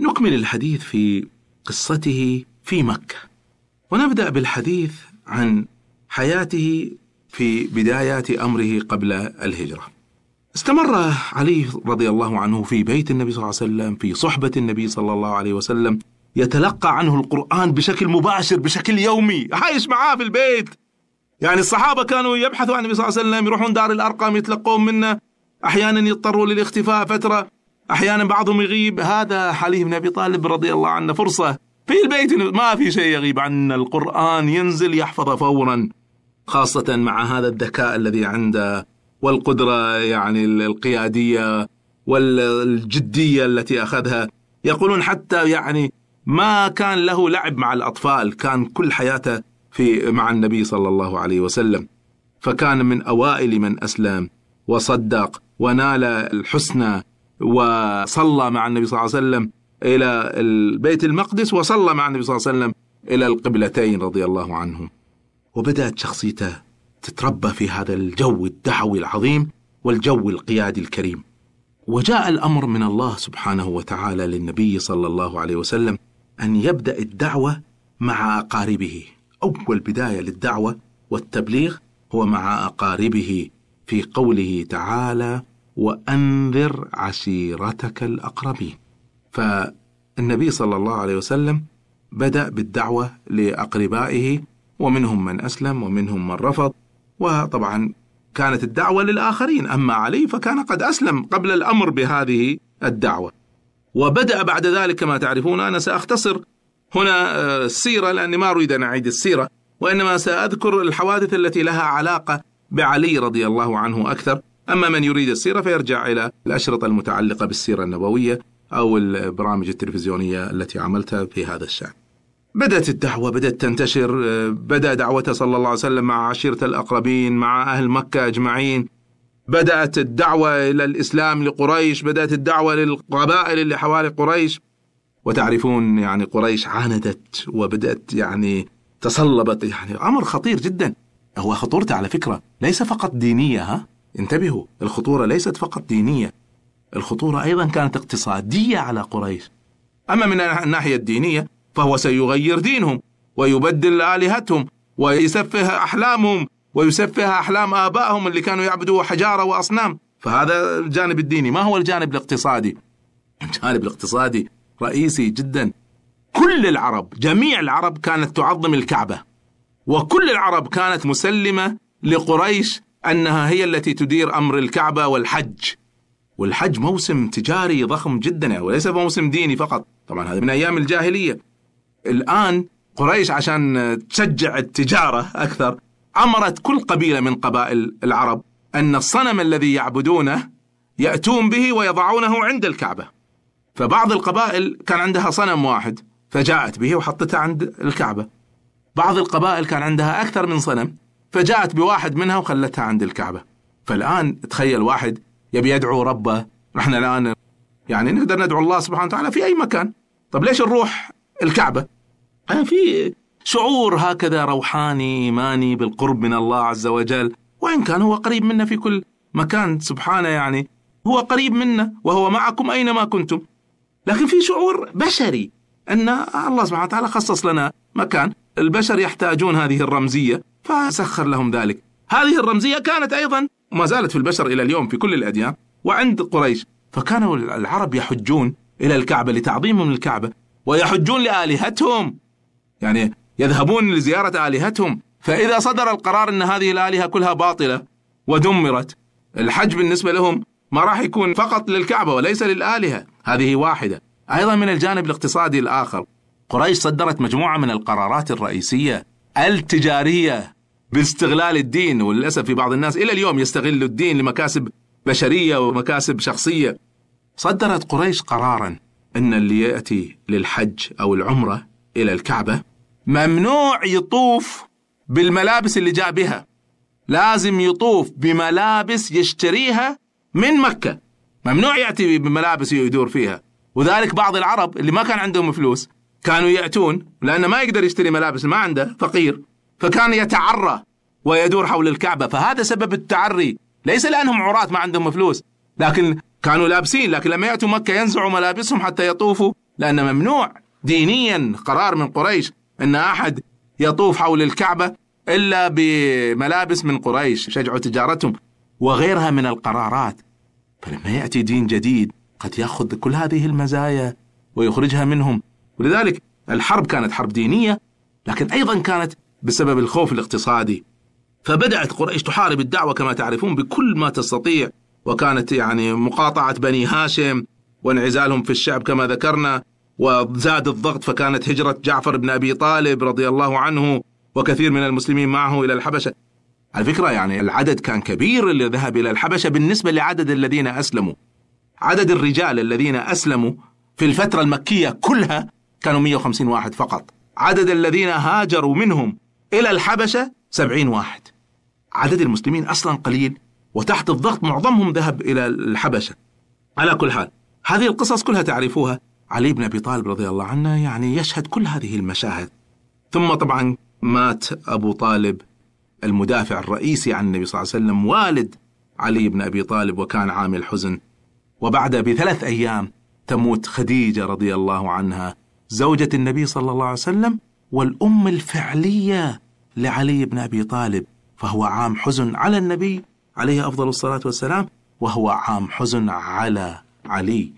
نكمل الحديث في قصته في مكة ونبدأ بالحديث عن حياته في بدايات أمره قبل الهجرة استمر علي رضي الله عنه في بيت النبي صلى الله عليه وسلم في صحبة النبي صلى الله عليه وسلم يتلقى عنه القرآن بشكل مباشر بشكل يومي عايش معاه في البيت يعني الصحابة كانوا يبحثوا عن النبي صلى الله عليه وسلم يروحون دار الأرقام يتلقون منه أحيانا يضطروا للاختفاء فترة أحيانا بعضهم يغيب هذا حليم بن أبي طالب رضي الله عنه فرصة في البيت ما في شيء يغيب عنا القرآن ينزل يحفظه فورا خاصة مع هذا الذكاء الذي عنده والقدرة يعني القيادية والجدية التي أخذها يقولون حتى يعني ما كان له لعب مع الأطفال كان كل حياته في مع النبي صلى الله عليه وسلم فكان من أوائل من أسلم وصدق ونال الحسنى وصلى مع النبي صلى الله عليه وسلم إلى بيت المقدس وصلى مع النبي صلى الله عليه وسلم إلى القبلتين رضي الله عنه وبدأت شخصيته تتربى في هذا الجو الدعوي العظيم والجو القيادي الكريم وجاء الأمر من الله سبحانه وتعالى للنبي صلى الله عليه وسلم أن يبدأ الدعوة مع أقاربه أول بداية للدعوة والتبليغ هو مع أقاربه في قوله تعالى وانذر عشيرتك الاقربين فالنبي صلى الله عليه وسلم بدا بالدعوه لاقربائه ومنهم من اسلم ومنهم من رفض وطبعا كانت الدعوه للاخرين اما علي فكان قد اسلم قبل الامر بهذه الدعوه وبدا بعد ذلك كما تعرفون انا ساختصر هنا آه، السيره لاني ما اريد ان اعيد السيره وانما ساذكر الحوادث التي لها علاقه بعلي رضي الله عنه اكثر أما من يريد السيرة فيرجع إلى الأشرطة المتعلقة بالسيرة النبوية أو البرامج التلفزيونية التي عملتها في هذا الشأن بدأت الدعوة بدأت تنتشر آه، بدأ دعوته صلى الله عليه وسلم مع عشيرة الأقربين مع أهل مكة أجمعين بدأت الدعوة إلى الإسلام لقريش بدأت الدعوة للقبائل اللي حوالي قريش وتعرفون يعني قريش عاندت وبدأت يعني تصلبت يعني أمر خطير جدا هو خطورته على فكرة ليس فقط دينية ها انتبهوا الخطورة ليست فقط دينية الخطورة أيضا كانت اقتصادية على قريش أما من الناحية الدينية فهو سيغير دينهم ويبدل آلهتهم ويسفه أحلامهم ويسفه أحلام آبائهم اللي كانوا يعبدوا حجارة وأصنام فهذا الجانب الديني ما هو الجانب الاقتصادي الجانب الاقتصادي رئيسي جدا كل العرب جميع العرب كانت تعظم الكعبة وكل العرب كانت مسلمة لقريش أنها هي التي تدير أمر الكعبة والحج والحج موسم تجاري ضخم جدا يعني، وليس موسم ديني فقط طبعا هذا من أيام الجاهلية الآن قريش عشان تشجع التجارة أكثر أمرت كل قبيلة من قبائل العرب أن الصنم الذي يعبدونه يأتون به ويضعونه عند الكعبة فبعض القبائل كان عندها صنم واحد فجاءت به وحطته عند الكعبة بعض القبائل كان عندها أكثر من صنم فجاءت بواحد منها وخلتها عند الكعبة فالآن تخيل واحد يبي يدعو ربه نحن الآن يعني نقدر ندعو الله سبحانه وتعالى في أي مكان طب ليش نروح الكعبة يعني في شعور هكذا روحاني إيماني بالقرب من الله عز وجل وإن كان هو قريب منا في كل مكان سبحانه يعني هو قريب منا وهو معكم أينما كنتم لكن في شعور بشري أن الله سبحانه وتعالى خصص لنا مكان البشر يحتاجون هذه الرمزية فسخر لهم ذلك هذه الرمزية كانت أيضا ما زالت في البشر إلى اليوم في كل الأديان وعند قريش فكانوا العرب يحجون إلى الكعبة لتعظيمهم للكعبة ويحجون لآلهتهم يعني يذهبون لزيارة آلهتهم فإذا صدر القرار أن هذه الآلهة كلها باطلة ودمرت الحج بالنسبة لهم ما راح يكون فقط للكعبة وليس للآلهة هذه واحدة أيضا من الجانب الاقتصادي الآخر قريش صدرت مجموعة من القرارات الرئيسية التجارية باستغلال الدين وللأسف في بعض الناس إلى اليوم يستغل الدين لمكاسب بشرية ومكاسب شخصية صدرت قريش قرارا أن اللي يأتي للحج أو العمرة إلى الكعبة ممنوع يطوف بالملابس اللي جاء بها لازم يطوف بملابس يشتريها من مكة ممنوع يأتي بملابس يدور فيها وذلك بعض العرب اللي ما كان عندهم فلوس كانوا يأتون لأنه ما يقدر يشتري ملابس ما عنده فقير فكان يتعرى ويدور حول الكعبة فهذا سبب التعري ليس لأنهم عراة ما عندهم فلوس لكن كانوا لابسين لكن لما يأتوا مكة ينزعوا ملابسهم حتى يطوفوا لأن ممنوع دينيا قرار من قريش أن أحد يطوف حول الكعبة إلا بملابس من قريش شجعوا تجارتهم وغيرها من القرارات فلما يأتي دين جديد قد يأخذ كل هذه المزايا ويخرجها منهم ولذلك الحرب كانت حرب دينية لكن أيضا كانت بسبب الخوف الاقتصادي فبدأت قريش تحارب الدعوة كما تعرفون بكل ما تستطيع وكانت يعني مقاطعة بني هاشم وانعزالهم في الشعب كما ذكرنا وزاد الضغط فكانت هجرة جعفر بن أبي طالب رضي الله عنه وكثير من المسلمين معه إلى الحبشة على فكرة يعني العدد كان كبير اللي ذهب إلى الحبشة بالنسبة لعدد الذين أسلموا عدد الرجال الذين أسلموا في الفترة المكية كلها كانوا 150 واحد فقط عدد الذين هاجروا منهم إلى الحبشة 70 واحد عدد المسلمين أصلا قليل وتحت الضغط معظمهم ذهب إلى الحبشة على كل حال هذه القصص كلها تعرفوها علي بن أبي طالب رضي الله عنه يعني يشهد كل هذه المشاهد ثم طبعا مات أبو طالب المدافع الرئيسي عن النبي صلى الله عليه وسلم والد علي بن أبي طالب وكان عامل حزن وبعد بثلاث أيام تموت خديجة رضي الله عنها زوجة النبي صلى الله عليه وسلم والأم الفعلية لعلي بن أبي طالب فهو عام حزن على النبي عليه أفضل الصلاة والسلام وهو عام حزن على علي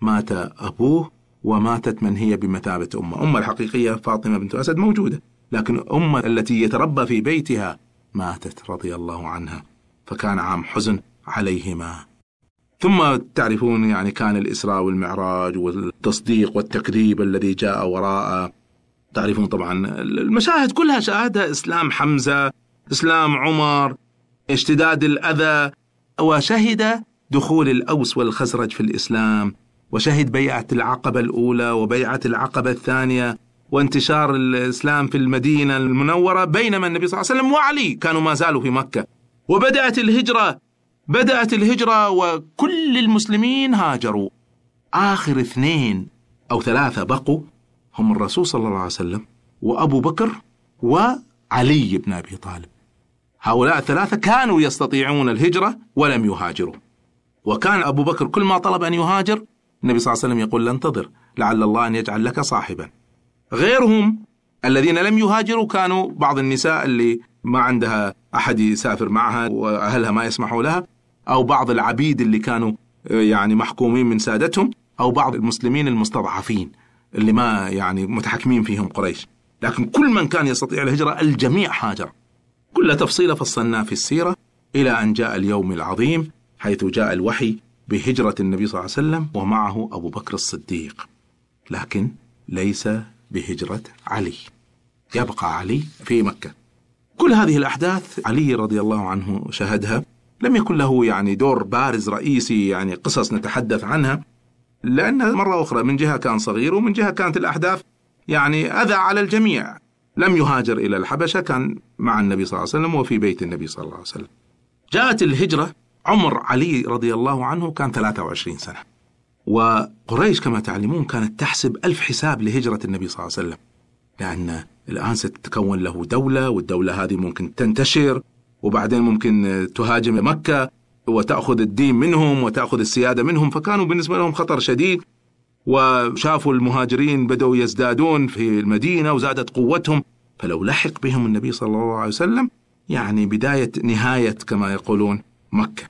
مات أبوه وماتت من هي بمثابة أمه أمه الحقيقية فاطمة بنت أسد موجودة لكن أمه التي يتربى في بيتها ماتت رضي الله عنها فكان عام حزن عليهما ثم تعرفون يعني كان الإسراء والمعراج والتصديق والتكذيب الذي جاء وراءه تعرفون طبعا المشاهد كلها شاهدها إسلام حمزة إسلام عمر اشتداد الأذى وشهد دخول الأوس والخزرج في الإسلام وشهد بيعة العقبة الأولى وبيعة العقبة الثانية وانتشار الإسلام في المدينة المنورة بينما النبي صلى الله عليه وسلم وعلي كانوا ما زالوا في مكة وبدأت الهجرة بدأت الهجرة وكل المسلمين هاجروا آخر اثنين أو ثلاثة بقوا هم الرسول صلى الله عليه وسلم وأبو بكر وعلي بن أبي طالب هؤلاء الثلاثة كانوا يستطيعون الهجرة ولم يهاجروا وكان أبو بكر كل ما طلب أن يهاجر النبي صلى الله عليه وسلم يقول لا انتظر لعل الله أن يجعل لك صاحبا غيرهم الذين لم يهاجروا كانوا بعض النساء اللي ما عندها أحد يسافر معها وأهلها ما يسمحوا لها أو بعض العبيد اللي كانوا آه، يعني محكومين من سادتهم أو بعض المسلمين المستضعفين اللي ما يعني متحكمين فيهم قريش لكن كل من كان يستطيع الهجرة الجميع هاجر كل تفصيلة فصلناه في السيرة إلى أن جاء اليوم العظيم حيث جاء الوحي بهجرة النبي صلى الله عليه وسلم ومعه أبو بكر الصديق لكن ليس بهجرة علي يبقى علي في مكة كل هذه الأحداث علي رضي الله عنه شهدها لم يكن له يعني دور بارز رئيسي يعني قصص نتحدث عنها لأن مرة أخرى من جهة كان صغير ومن جهة كانت الأحداث يعني أذى على الجميع لم يهاجر إلى الحبشة كان مع النبي صلى الله عليه وسلم وفي بيت النبي صلى الله عليه وسلم جاءت الهجرة عمر علي رضي الله عنه كان 23 سنة وقريش كما تعلمون كانت تحسب ألف حساب لهجرة النبي صلى الله عليه وسلم لأن الآن ستتكون له دولة والدولة هذه ممكن تنتشر وبعدين ممكن آه، تهاجم مكة وتأخذ الدين منهم وتأخذ السيادة منهم فكانوا بالنسبة لهم خطر شديد وشافوا المهاجرين بدأوا يزدادون في المدينة وزادت قوتهم فلو لحق بهم النبي صلى الله عليه وسلم يعني بداية نهاية كما يقولون مكة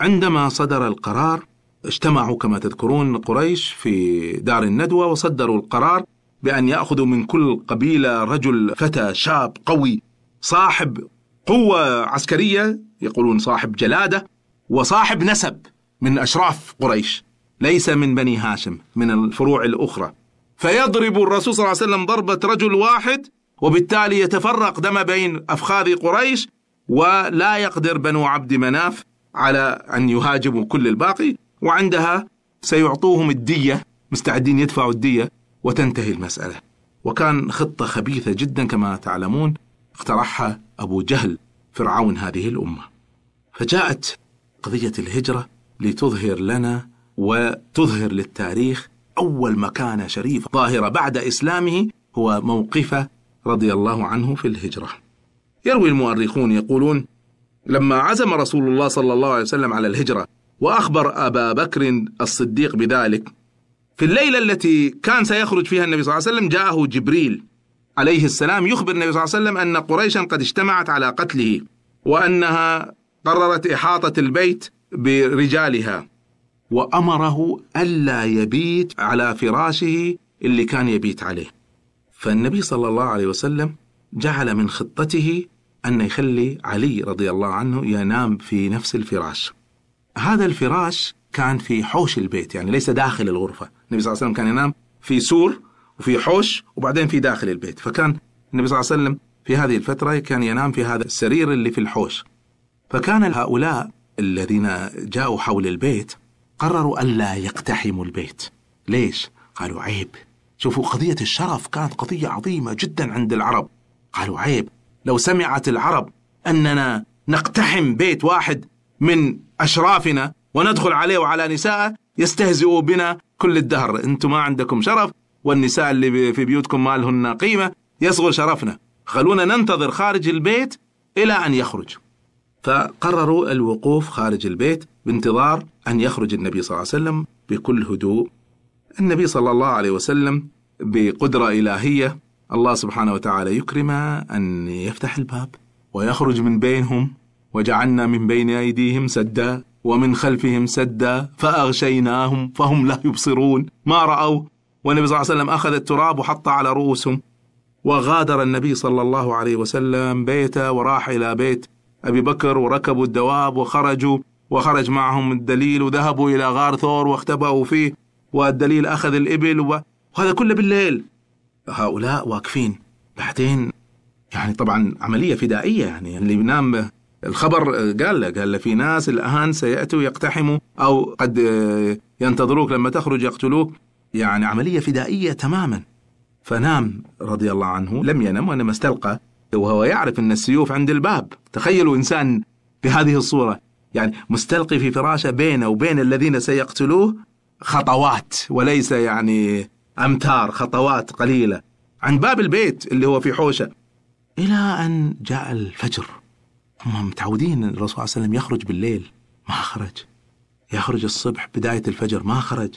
عندما صدر القرار اجتمعوا كما تذكرون قريش في دار الندوة وصدروا القرار بأن يأخذوا من كل قبيلة رجل فتى شاب قوي صاحب قوة عسكرية يقولون صاحب جلادة وصاحب نسب من أشراف قريش ليس من بني هاشم من الفروع الأخرى فيضرب الرسول صلى الله عليه وسلم ضربة رجل واحد وبالتالي يتفرق دم بين أفخاذ قريش ولا يقدر بنو عبد مناف على أن يهاجموا كل الباقي وعندها سيعطوهم الدية مستعدين يدفعوا الدية وتنتهي المسألة وكان خطة خبيثة جدا كما تعلمون اقترحها أبو جهل فرعون هذه الأمة فجاءت قضية الهجرة لتظهر لنا وتظهر للتاريخ أول مكانة شريفة ظاهرة بعد إسلامه هو موقفه رضي الله عنه في الهجرة يروي المؤرخون يقولون لما عزم رسول الله صلى الله عليه وسلم على الهجرة وأخبر أبا بكر الصديق بذلك في الليلة التي كان سيخرج فيها النبي صلى الله عليه وسلم جاءه جبريل عليه السلام يخبر النبي صلى الله عليه وسلم أن قريشا قد اجتمعت على قتله وأنها قررت إحاطة البيت برجالها وأمره ألا يبيت على فراشه اللي كان يبيت عليه فالنبي صلى الله عليه وسلم جعل من خطته أن يخلي علي رضي الله عنه ينام في نفس الفراش هذا الفراش كان في حوش البيت يعني ليس داخل الغرفة النبي صلى الله عليه وسلم كان ينام في سور وفي حوش وبعدين في داخل البيت فكان النبي صلى الله عليه وسلم في هذه الفترة كان ينام في هذا السرير اللي في الحوش فكان هؤلاء الذين جاءوا حول البيت قرروا ألا يقتحموا البيت ليش؟ قالوا عيب شوفوا قضية الشرف كانت قضية عظيمة جدا عند العرب قالوا عيب لو سمعت العرب أننا نقتحم بيت واحد من أشرافنا وندخل عليه وعلى نساءه يستهزئوا بنا كل الدهر أنتم ما عندكم شرف والنساء اللي في بيوتكم ما لهن قيمة يصغر شرفنا خلونا ننتظر خارج البيت إلى أن يخرج فقرروا الوقوف خارج البيت بانتظار أن يخرج النبي صلى الله عليه وسلم بكل هدوء النبي صلى الله عليه وسلم بقدرة إلهية الله سبحانه وتعالى يكرم أن يفتح الباب ويخرج من بينهم وجعلنا من بين أيديهم سدا ومن خلفهم سدا فأغشيناهم فهم لا يبصرون ما رأوا والنبي صلى الله عليه وسلم أخذ التراب وحطه على رؤوسهم وغادر النبي صلى الله عليه وسلم بيته وراح إلى بيت أبي بكر وركبوا الدواب وخرجوا وخرج معهم الدليل وذهبوا إلى غار ثور واختبأوا فيه والدليل أخذ الإبل وهذا كله بالليل هؤلاء واقفين بعدين يعني طبعا عملية فدائية يعني اللي بنام الخبر قال له قال له في ناس الآن سيأتوا يقتحموا أو قد ينتظروك لما تخرج يقتلوك يعني عملية فدائية تماما فنام رضي الله عنه لم ينم وإنما استلقى وهو يعرف أن السيوف عند الباب تخيلوا إنسان بهذه الصورة يعني مستلقي في فراشه بينه وبين الذين سيقتلوه خطوات وليس يعني أمتار خطوات قليلة عند باب البيت اللي هو في حوشة إلى أن جاء الفجر هم متعودين الرسول صلى الله عليه وسلم يخرج بالليل ما خرج يخرج الصبح بداية الفجر ما خرج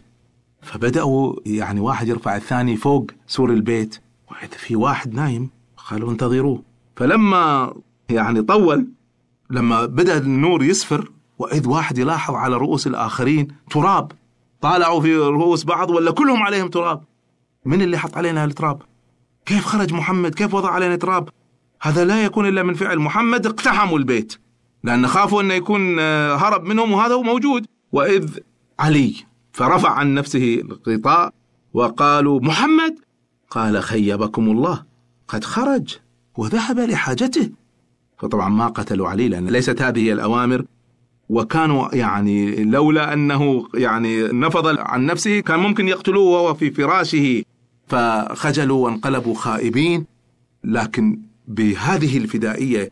فبدأوا يعني واحد يرفع الثاني فوق سور البيت وإذا في واحد نايم قالوا انتظروه فلما يعني طول لما بدأ النور يسفر وإذ واحد يلاحظ على رؤوس الآخرين تراب طالعوا في رؤوس بعض ولا كلهم عليهم تراب من اللي حط علينا التراب كيف خرج محمد كيف وضع علينا تراب هذا لا يكون إلا من فعل محمد اقتحموا البيت لأن خافوا أنه يكون آه، هرب منهم وهذا هو موجود وإذ علي فرفع عن نفسه الغطاء وقالوا محمد قال خيبكم الله قد خرج وذهب لحاجته فطبعا ما قتلوا علي لأن ليست هذه الأوامر وكانوا يعني لولا أنه يعني نفض عن نفسه كان ممكن يقتلوه وهو في فراشه فخجلوا وانقلبوا خائبين لكن بهذه الفدائية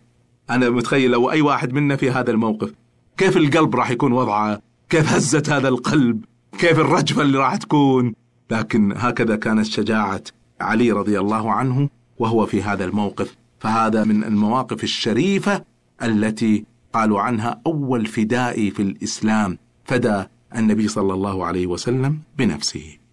أنا متخيل لو أي واحد منا في هذا الموقف كيف القلب راح يكون وضعه كيف هزة هذا القلب كيف الرجفة اللي راح تكون لكن هكذا كانت شجاعة علي رضي الله عنه وهو في هذا الموقف فهذا من المواقف الشريفة التي قالوا عنها أول فدائي في الإسلام فدى النبي صلى الله عليه وسلم بنفسه